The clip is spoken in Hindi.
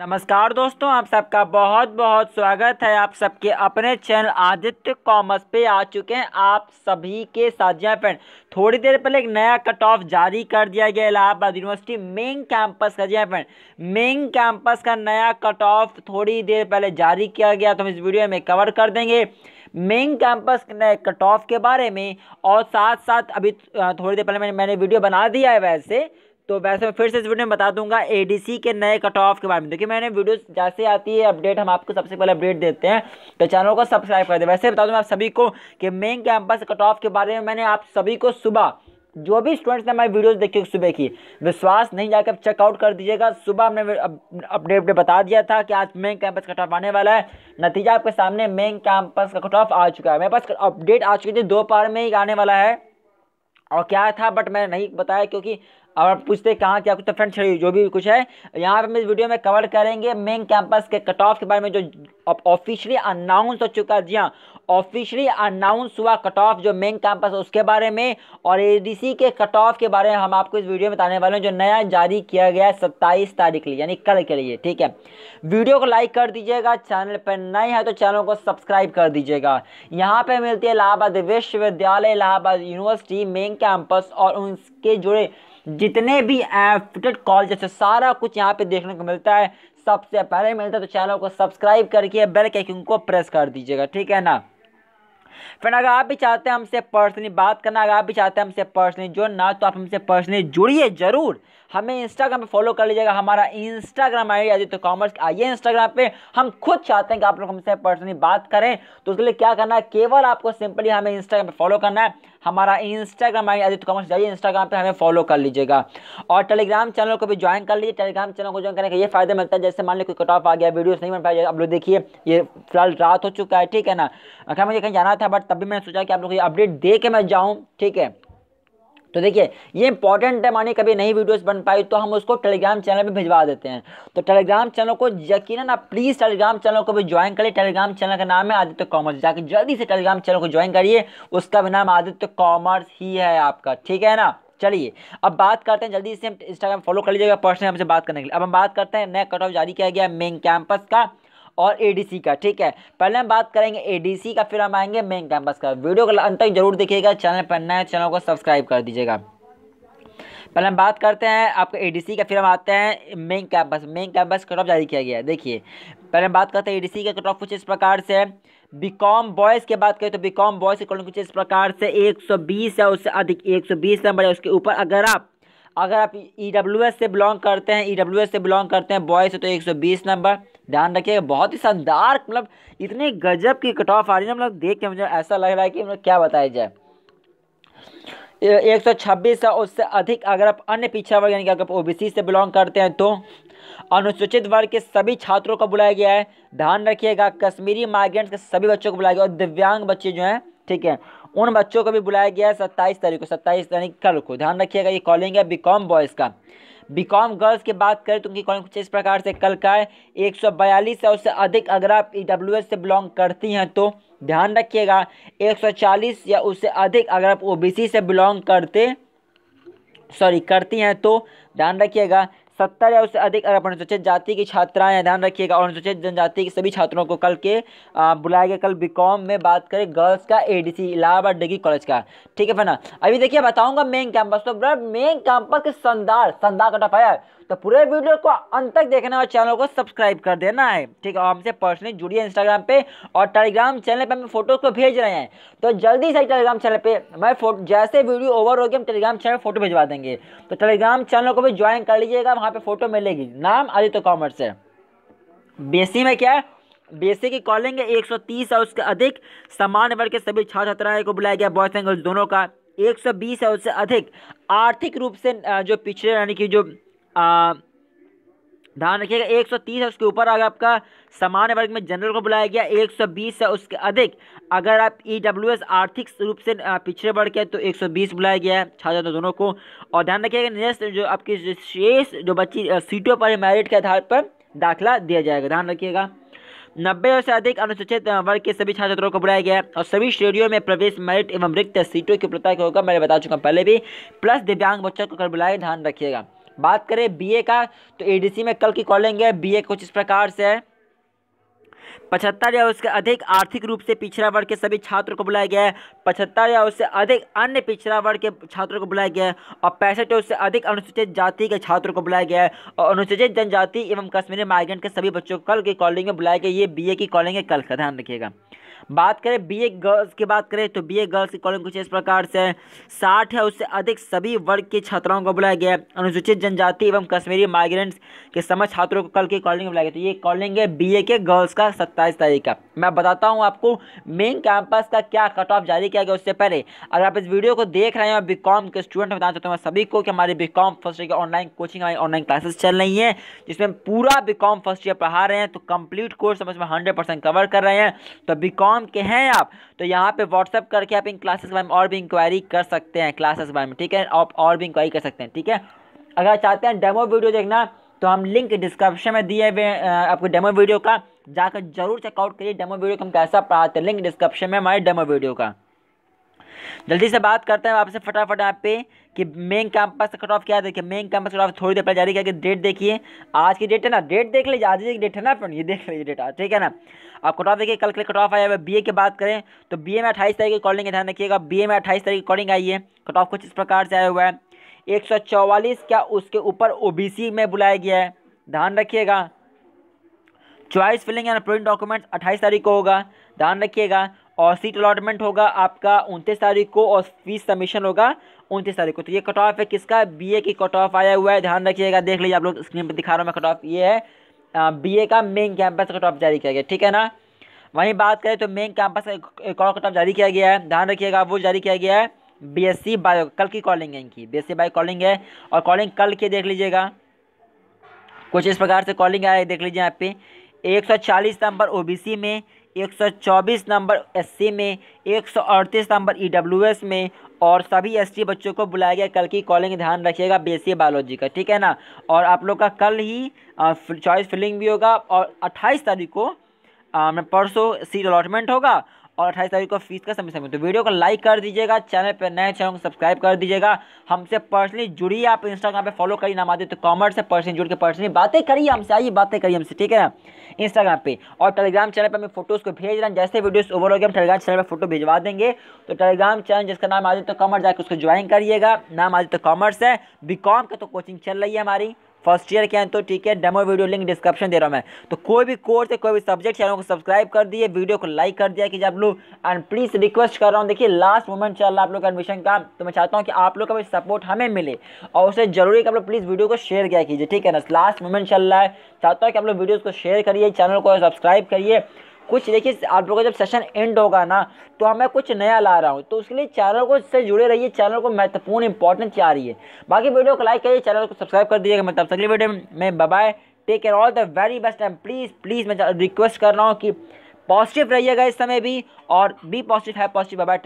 नमस्कार दोस्तों आप सबका बहुत बहुत स्वागत है आप सबके अपने चैनल आदित्य कॉमर्स पे आ चुके हैं आप सभी के साथ जहाँ फ्रेंड थोड़ी देर पहले एक नया कट ऑफ जारी कर दिया गया इलाहाबाद यूनिवर्सिटी मेन कैंपस का जी फ्रेंड मेन कैंपस का नया कट ऑफ थोड़ी देर पहले जारी किया गया तो हम इस वीडियो में कवर कर देंगे मेन कैंपस के नए कट ऑफ के बारे में और साथ साथ अभी थोड़ी देर पहले मैंने मैंने वीडियो बना दिया है वैसे तो वैसे मैं फिर से इस वीडियो में बता दूंगा एडीसी के नए कट ऑफ के बारे में क्योंकि मैंने वीडियो जैसे आती है अपडेट हम आपको सबसे पहले अपडेट देते हैं तो चैनल को सब्सक्राइब कर दे वैसे बता दूँ आप सभी को कि मेन कैंपस कट ऑफ के बारे में मैंने आप सभी को सुबह जो भी स्टूडेंट्स ने हमारी वीडियोस देखी सुबह की विश्वास नहीं जाकर चेकआउट कर दीजिएगा सुबह हमने अपडेट में बता दिया था कि आज मेन कैंपस कट ऑफ आने वाला है नतीजा आपके सामने मेन कैंपस का कट ऑफ आ चुका है मेरे पास अपडेट आ चुकी थी दो पार में ही आने वाला है और क्या था बट मैंने नहीं बताया क्योंकि और पूछते हैं कहाँ क्या कुछ तो फ्रेंड छड़ी जो भी कुछ है यहाँ पर हम इस वीडियो में कवर करेंगे मेन कैंपस के कट ऑफ के बारे में जो ऑफिशियली अनाउंस हो चुका है जी हाँ ऑफिशियली अनाउंस हुआ कट ऑफ जो मेन कैंपस उसके बारे में और सी के कट ऑफ के बारे में हम आपको इस वीडियो में बताने वाले हैं जो नया जारी किया गया है सत्ताईस तारीख के लिए यानी कल के लिए ठीक है वीडियो को लाइक कर दीजिएगा चैनल पर नए हैं तो चैनल को सब्सक्राइब कर दीजिएगा यहाँ पर मिलती है इलाहाबाद विश्वविद्यालय इलाहाबाद यूनिवर्सिटी मेन कैंपस और उनके जुड़े जितने भी एफिटेड कॉल जैसे सारा कुछ यहाँ पे देखने को मिलता है सबसे पहले मिलता है तो चैनल को सब्सक्राइब करके बेल के को प्रेस कर दीजिएगा ठीक है ना फिर अगर आप भी चाहते हैं हमसे पर्सनली बात करना अगर आप भी चाहते हैं हमसे पर्सनली जुड़ना तो आप हमसे पर्सनली जुड़िए ज़रूर हमें इंस्टाग्राम पे फॉलो कर लीजिएगा हमारा इंस्टाग्राम आई आदित्य कॉमर्स आइए इंस्टाग्राम पे हम खुद चाहते हैं कि आप लोग हमसे पर्सनली बात करें तो उसके लिए क्या करना है केवल आपको सिंपली हमें इंस्टाग्राम पे फॉलो करना है हमारा इंस्टाग्राम आई आदित्य कॉमर्स जाइए इंस्टाग्राम पे हमें फॉलो कर लीजिएगा और टेलीग्राम चैनल को भी ज्वाइन कर लीजिए टेलीग्राम चैनल को ज्वाइन करने का ये फायदा मिलता है जैसे मान लो कोई कट ऑफ आ गया वीडियो नहीं बन पाया आप लोग देखिए ये फिलहाल रात हो चुका है ठीक है ना अगर मुझे कहीं जाना था बट तब भी मैंने सोचा कि आप लोग ये अपडेट दे के मैं जाऊँ ठीक है तो देखिए ये इंपॉर्टेंट है मानिए कभी नई वीडियोस बन पाई तो हम उसको टेलीग्राम चैनल पे भिजवा देते हैं तो टेलीग्राम चैनल को यकीन आप प्लीज़ टेलीग्राम चैनल को भी ज्वाइन करिए टेलीग्राम चैनल का नाम है आदित्य कॉमर्स जाके जल्दी से टेलीग्राम चैनल को ज्वाइन करिए उसका भी नाम आदित्य कॉमर्स ही है आपका ठीक है ना चलिए अब बात करते हैं जल्दी से इंस्टाग्राम फॉलो कर लीजिएगा पर्सनल हमसे बात करने के लिए अब हम बात करते हैं नया कट ऑफ जारी किया गया मेन कैंपस का और एडीसी का ठीक है पहले हम बात करेंगे एडीसी का फिर हम आएंगे मेन कैंपस का वीडियो का अंत तक जरूर देखिएगा चैनल पर नए चैनल को सब्सक्राइब कर दीजिएगा पहले हम बात करते हैं आपका एडीसी का फिर हम आते हैं main campus main campus cut off जारी किया गया है देखिए पहले हम बात करते हैं एडीसी का कट ऑफ कुछ इस प्रकार से बीकॉम बॉयज़ की बात करें तो बीकॉम बॉयज़ के कुछ इस प्रकार से 120 या उससे अधिक 120 नंबर है उसके ऊपर अगर आप अगर आप ई e से बिलोंग करते हैं ई e से बिलोंग करते हैं बॉयज़ से तो 120 नंबर ध्यान रखिएगा बहुत ही शानदार मतलब इतने गजब की कट ऑफ आ रही है मतलब देख के मुझे ऐसा लग रहा है कि मतलब क्या बताया जाए एक सौ छब्बीस है उससे अधिक अगर आप अन्य पिछड़ा वर्ग यानी कि अगर ओबीसी से बिलोंग करते हैं तो अनुसूचित वर्ग के सभी छात्रों को बुलाया गया है ध्यान रखिएगा कश्मीरी माइग्रेंट्स के सभी बच्चों को बुलाया गया और दिव्यांग बच्चे जो हैं ठीक है उन बच्चों को भी बुलाया गया है सत्ताईस तारीख को सत्ताईस तारीख कल को ध्यान रखिएगा ये कॉलिंग है बी कॉम बॉयज़ का बी कॉम गर्ल्स की बात करें तो उनकी कॉलिंग कुछ इस प्रकार से कल का है एक सौ बयालीस है उससे अधिक अगर आप ई डब्ल्यू एस से बिलोंग करती हैं तो ध्यान रखिएगा एक सौ चालीस या उससे अधिक अगर आप ओ बी सी से बिलोंग करते सॉरी करती हैं तो ध्यान रखिएगा सत्तर या उससे अधिक अरब अनुसूचित जाति की छात्राएं ध्यान रखिएगा अनुसूचित जनजाति के सभी छात्रों को कल के बुलाया गया कल बीकॉम में बात करें गर्ल्स का एडीसी इलाहाबाद डिग्री कॉलेज का ठीक है ना अभी देखिए बताऊंगा मेन कैंपस तो मेन कैंपस के शानदार शानदार कटाफायर तो पूरे वीडियो को अंत तक देखना और चैनल को सब्सक्राइब कर देना है ठीक है और हमसे पर्सनली जुड़िए इंस्टाग्राम पे और टेलीग्राम चैनल पे हमें फोटोज को भेज रहे हैं तो जल्दी से टेलीग्राम चैनल पे मैं फोटो जैसे वीडियो ओवर होगी हम टेलीग्राम चैनल पर फोटो भिजवा देंगे तो टेलीग्राम चैनल को भी ज्वाइन कर लीजिएगा वहाँ पर फोटो मिलेगी नाम आदित्य कॉमर्स है बी में क्या है बेसिक की कॉलिंग है एक और उसके अधिक सामान्य वर्ग के सभी छात्र छात्राएं को बुलाया गया बॉयज एंड गर्ल्स दोनों का 120 है उससे अधिक आर्थिक रूप से जो पिछड़े यानी कि जो ध्यान रखिएगा 130 है उसके ऊपर अगर आपका सामान्य वर्ग में जनरल को बुलाया गया 120 है उसके अधिक अगर आप ई e आर्थिक रूप से पिछड़े वर्ग के तो 120 बुलाया गया है छात्र दोनों को और ध्यान रखिएगा नेक्स्ट जो आपकी शेष जो बच्ची सीटों पर मेरिट के आधार पर दाखिला दिया जाएगा ध्यान रखिएगा नब्बे से अधिक अनुसूचित वर्ग के सभी छात्र छात्रों को बुलाया गया और सभी श्रेणियों में प्रवेश मेरिट एवं रिक्त सीटों की उपलब्धता होगा मैंने बता चुका हूँ पहले भी प्लस दिव्यांग बच्चों को कर बुलाया ध्यान रखिएगा बात करें बीए का तो एडीसी में कल की कॉलिंग है बीए कुछ इस प्रकार से है पचहत्तर या उसके अधिक आर्थिक रूप से पिछड़ा वर्ग के सभी छात्रों को बुलाया गया है पचहत्तर या उससे अधिक अन्य पिछड़ा वर्ग के छात्रों को बुलाया गया है और पैंसठ या उससे अधिक अनुसूचित जाति के छात्रों को बुलाया गया है और अनुसूचित जनजाति एवं कश्मीरी माइग्रेंट के सभी बच्चों को कल की कॉलिंग में बुलाया गया ये बी की कॉलिंग है कल का ध्यान रखिएगा बात करें बीए गर्ल्स की बात करें तो बीए गर्ल्स की कॉलिंग कुछ इस प्रकार से साठ है उससे अधिक सभी वर्ग के छात्राओं को बुलाया गया अनुसूचित जनजाति एवं कश्मीरी माइग्रेंट्स के समझ छात्रों को कल की कॉलिंग में बुलाया गया तो ये कॉलिंग है बी के गर्ल्स का सत्ताईस तारीख का मैं बताता हूँ आपको मेन कैंपस का क्या कट ऑफ जारी किया गया उससे पहले अगर आप इस वीडियो को देख रहे हैं और बी के स्टूडेंट बताना चाहता हूँ सभी को कि हमारे बी कॉम फर्स्ट ईयर की ऑनलाइन कोचिंग हमारी ऑनलाइन क्लासेस चल रही हैं जिसमें पूरा बी फर्स्ट ईयर पढ़ा रहे हैं तो कंप्लीट कोर्स हम इसमें हंड्रेड परसेंट कवर कर रहे हैं तो बी फॉर्म के हैं आप तो यहाँ पे व्हाट्सअप करके आप इन क्लासेस बारे में और भी इंक्वायरी कर सकते हैं क्लासेस बारे में ठीक है आप और भी इंक्वायरी कर सकते हैं ठीक है अगर चाहते हैं डेमो वीडियो देखना तो हम लिंक डिस्क्रिप्शन में दिए हुए आपको डेमो वीडियो का जाकर जरूर चेकआउट करिए डेमो वीडियो को हम कैसा पढ़ाते हैं लिंक डिस्क्रिप्शन में हमारे डेमो वीडियो का जल्दी से बात करते हैं आपसे फटाफट आप पे कि मेन कैंपस कट ऑफ क्या देखिए मेन कैंपस कट ऑफ थोड़ी देर पहले जारी करके डेट देखिए आज की डेट है ना डेट देख लीजिए आज की डेट है ना फ्रेंड ये देख लीजिए डेट आज ठीक है ना आप कट ऑफ देखिए कल के कट ऑफ आया हुआ बी की बात करें तो बी ए में अट्ठाईस तारीख की कॉलिंग ध्यान रखिएगा बी ए में अट्ठाईस तारीख की कॉलिंग आई है कट ऑफ कुछ इस प्रकार से आया हुआ है एक क्या उसके ऊपर ओ में बुलाया गया है ध्यान रखिएगा choice filling and print documents अट्ठाईस तारीख को होगा ध्यान रखिएगा और सीट अलॉटमेंट होगा आपका उनतीस तारीख को और फीस सबमिशन होगा उनतीस तारीख को तो ये कट ऑफ है किसका बी ए की कट ऑफ आया हुआ है ध्यान रखिएगा देख लीजिए आप लोग स्क्रीन पर दिखा रहा हूँ मैं कट ऑफ ये है बी ए का मेन कैंपस कट ऑफ जारी किया गया ठीक है ना वहीं बात करें तो मेन कैंपस का एक और कट ऑफ जारी किया गया है ध्यान रखिएगा वो जारी किया गया है बी एस सी बायो कल की कॉलिंग है इनकी B S C bio calling है और कॉलिंग कल की देख लीजिएगा कुछ इस प्रकार से कॉलिंग आया है देख लीजिए यहाँ पे एक सौ चालीस नंबर सी में 124 नंबर एससी में 138 नंबर ईडब्ल्यूएस में और सभी एसटी बच्चों को बुलाया गया कल की कॉलिंग ध्यान रखिएगा बेसिक बायोलॉजी का ठीक है ना और आप लोग का कल ही चॉइस फिलिंग भी होगा और 28 तारीख को परसों सीट अलॉटमेंट होगा और अट्ठाईस तारीख को फीस का समय समय तो वीडियो को लाइक कर दीजिएगा चैनल पर नए चैनल को सब्सक्राइब कर दीजिएगा हमसे पर्सनली जुड़िए आप इंस्टाग्राम पर फॉलो करिए नाम आदि तो कॉमर्स से पर्सनली जुड़ के पर्सनली बातें करिए हमसे आइए बातें करिए हमसे ठीक है ना इंस्टाग्राम पे और टेलीग्राम चैनल पर हमें फोटोज़ को भेज रहे हैं जैसे वीडियो ओवर हो गए हम टेलीग्राम चैनल पर फोटो भिजवा देंगे तो टेलीग्राम चैनल जिसका नाम आदित्य तो कॉमर्स जाकर उसको ज्वाइन करिएगा नाम आदित्य तो कॉमर्स है बी का तो कोचिंग चल रही है हमारी फर्स्ट ईयर के हैं तो ठीक है डेमो वीडियो लिंक डिस्क्रिप्शन दे रहा हूँ मैं तो कोई भी कोर्स या कोई भी सब्जेक्ट चैनल को सब्सक्राइब कर दिए वीडियो को लाइक कर दिया कि आप लोग एंड प्लीज़ रिक्वेस्ट कर रहा हूँ देखिए लास्ट मोमेंट चल रहा है आप लोग का एडमिशन का तो मैं चाहता हूँ कि आप लोग का भी सपोर्ट हमें मिले और उसे जरूरी कि आप लोग प्लीज़ वीडियो को शेयर किया कीजिए ठीक है ना लास्ट मोमेंट चल रहा है चाहता हूँ कि आप लोग वीडियोज़ को शेयर करिए चैनल को सब्सक्राइब करिए कुछ देखिए आप लोगों का जब सेशन एंड होगा ना तो हमें हाँ, कुछ नया ला रहा हूँ तो उसके लिए चैनल को से जुड़े रहिए चैनल को महत्वपूर्ण इंपॉर्टेंट चाह रही है बाकी वीडियो को लाइक करिए चैनल को सब्सक्राइब कर दीजिएगा मतलब अगली वीडियो में bye take care all the very best and please please मैं रिक्वेस्ट कर रहा हूँ कि पॉजिटिव रहिएगा इस समय भी और बी पॉजिटिव है पॉजिटिव बाय